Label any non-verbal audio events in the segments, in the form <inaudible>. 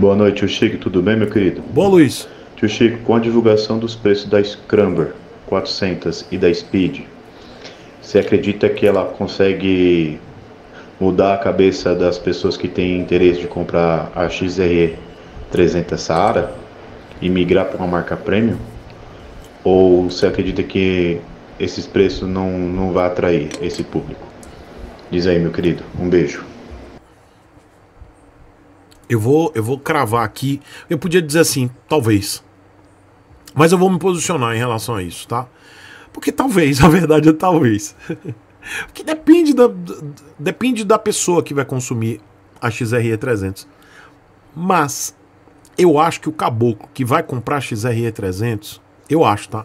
Boa noite, tio Chico. Tudo bem, meu querido? Bom, Luiz. Tio Chico, com a divulgação dos preços da Scrumber 400 e da Speed, você acredita que ela consegue mudar a cabeça das pessoas que têm interesse de comprar a XRE 300 Saara e migrar para uma marca premium? Ou você acredita que esses preços não, não vão atrair esse público? Diz aí, meu querido. Um beijo. Eu vou, eu vou cravar aqui. Eu podia dizer assim, talvez. Mas eu vou me posicionar em relação a isso, tá? Porque talvez, <laughs> a verdade é talvez. <laughs> Porque depende da, depende da pessoa que vai consumir a XRE300. Mas eu acho que o caboclo que vai comprar a XRE300, eu acho, tá?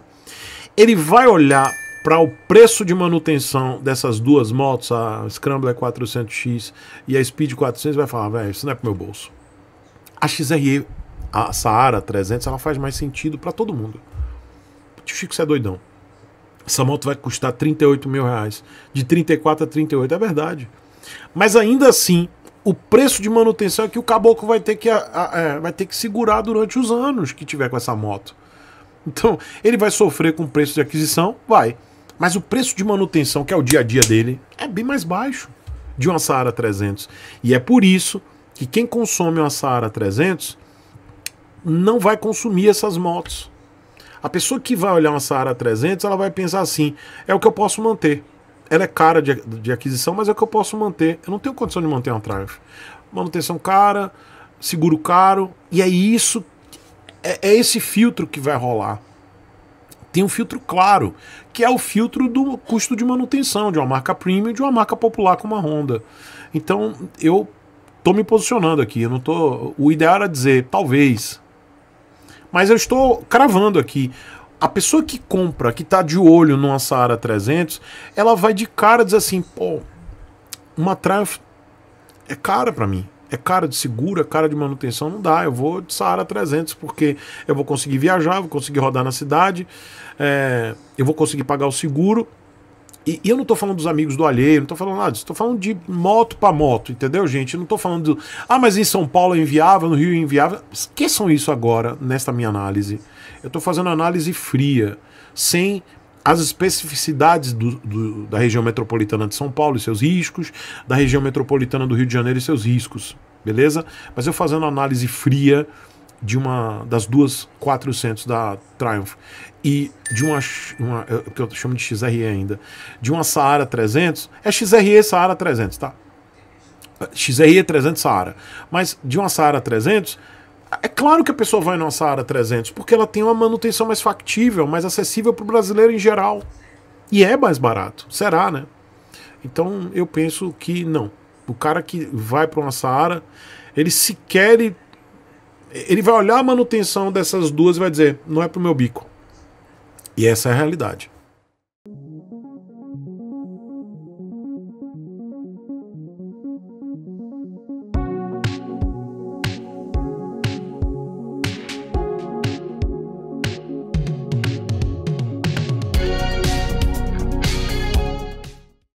Ele vai olhar para o preço de manutenção dessas duas motos, a Scrambler 400X e a Speed 400, vai falar, velho, isso não é pro meu bolso. A XRE, a Saara 300, ela faz mais sentido para todo mundo. Tio Chico, você é doidão. Essa moto vai custar 38 mil reais. De 34 a 38, é verdade. Mas ainda assim, o preço de manutenção é que o caboclo vai ter que, a, a, é, vai ter que segurar durante os anos que tiver com essa moto. Então, ele vai sofrer com o preço de aquisição? Vai. Mas o preço de manutenção, que é o dia a dia dele, é bem mais baixo de uma Saara 300. E é por isso que quem consome uma Saara 300 não vai consumir essas motos. A pessoa que vai olhar uma Saara 300, ela vai pensar assim: é o que eu posso manter. Ela é cara de, de aquisição, mas é o que eu posso manter. Eu não tenho condição de manter uma Triumph. Manutenção cara, seguro caro, e é isso, é, é esse filtro que vai rolar tem um filtro claro, que é o filtro do custo de manutenção de uma marca premium, de uma marca popular como a Honda. Então, eu tô me posicionando aqui, eu não tô, o ideal era dizer talvez. Mas eu estou cravando aqui. A pessoa que compra, que tá de olho numa Saara 300, ela vai de cara dizer assim, pô, uma Triumph é cara para mim é cara de seguro, é cara de manutenção, não dá. Eu vou de Saara 300 porque eu vou conseguir viajar, vou conseguir rodar na cidade, é, eu vou conseguir pagar o seguro. E, e eu não estou falando dos amigos do alheio, não estou falando nada disso, tô falando de moto para moto, entendeu, gente? Eu não estou falando do, ah, mas em São Paulo é inviável, no Rio é inviável. Esqueçam isso agora, nesta minha análise. Eu estou fazendo análise fria, sem as especificidades do, do, da região metropolitana de São Paulo e seus riscos, da região metropolitana do Rio de Janeiro e seus riscos, beleza? Mas eu fazendo análise fria de uma das duas 400 da Triumph e de uma, uma é, que eu chamo de XRE ainda, de uma Saara 300, é XRE Saara 300, tá? XRE 300 Saara, mas de uma Saara 300 é claro que a pessoa vai no Ansara 300, porque ela tem uma manutenção mais factível, mais acessível para o brasileiro em geral. E é mais barato, será, né? Então eu penso que não. O cara que vai para uma Saara, ele sequer. Ele, ele vai olhar a manutenção dessas duas e vai dizer: não é para o meu bico. E essa é a realidade.